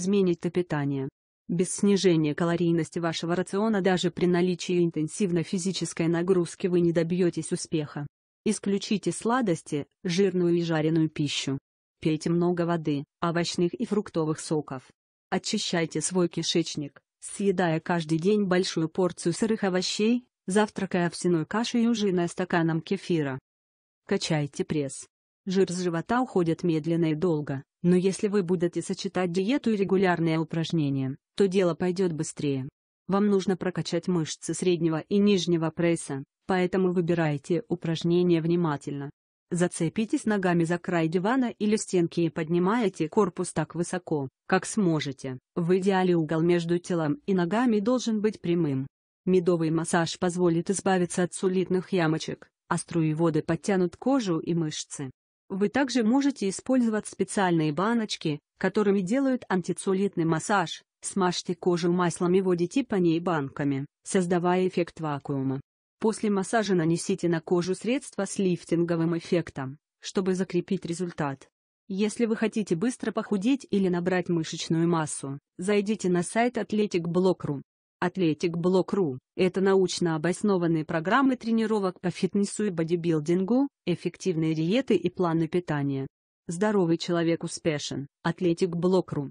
измените питание. Без снижения калорийности вашего рациона даже при наличии интенсивной физической нагрузки вы не добьетесь успеха. Исключите сладости, жирную и жареную пищу. Пейте много воды, овощных и фруктовых соков. Очищайте свой кишечник, съедая каждый день большую порцию сырых овощей, завтракая овсяной кашей и ужиная стаканом кефира. Качайте пресс. Жир с живота уходит медленно и долго, но если вы будете сочетать диету и регулярные упражнения, то дело пойдет быстрее. Вам нужно прокачать мышцы среднего и нижнего пресса, поэтому выбирайте упражнения внимательно. Зацепитесь ногами за край дивана или стенки и поднимайте корпус так высоко, как сможете. В идеале угол между телом и ногами должен быть прямым. Медовый массаж позволит избавиться от сулитных ямочек, а струи воды подтянут кожу и мышцы. Вы также можете использовать специальные баночки, которыми делают антицеллюлитный массаж. Смажьте кожу маслом и водите по ней банками, создавая эффект вакуума. После массажа нанесите на кожу средство с лифтинговым эффектом, чтобы закрепить результат. Если вы хотите быстро похудеть или набрать мышечную массу, зайдите на сайт athleticblock.ru. Athletic.Block.ru – это научно обоснованные программы тренировок по фитнесу и бодибилдингу, эффективные диеты и планы питания. Здоровый человек успешен. Athletic.Block.ru